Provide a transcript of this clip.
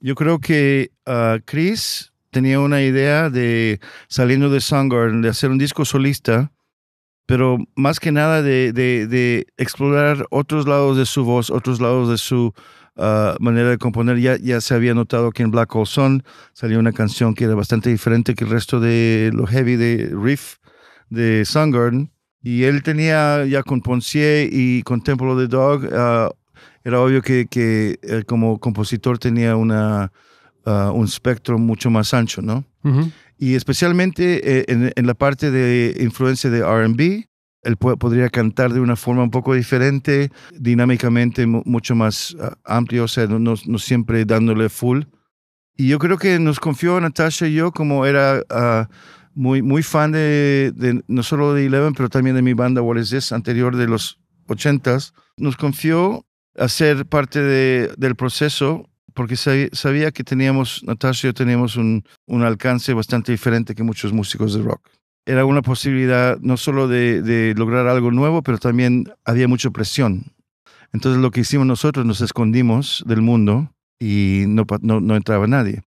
Yo creo que ah, Chris tenía una idea de, saliendo de Soundgarden, de hacer un disco solista, pero más que nada de, explorar otros lados de su voz, otros lados de su ah, manera de componer. Ya, se había notado que en Black Hole Sun salió una canción que era bastante diferente que el resto de lo heavy de riff de Soundgarden. Y él tenía ya con Poncier y con Temple of the Dog ah, era obvio que, que él eh, como compositor tenía una, ah, un espectro mucho más ancho, ¿no? Y especialmente eh, en, en, la parte de influencia de RB, él podría cantar de una forma un poco diferente, dinámicamente mucho más ah, amplio, o sea, no, siempre dándole full. Y yo creo que nos confió Natasha y yo, como era ah, muy, muy fan de, de, no solo de Eleven, pero también de mi banda What Is This, anterior de los ochentas, nos confió hacer parte del proceso porque sabía que teníamos, Natasha y yo teníamos un, alcance bastante diferente que muchos músicos de rock. Era una posibilidad no solo de, lograr algo nuevo, pero también había mucha presión. Entonces lo que hicimos nosotros, nos escondimos del mundo y no entraba nadie.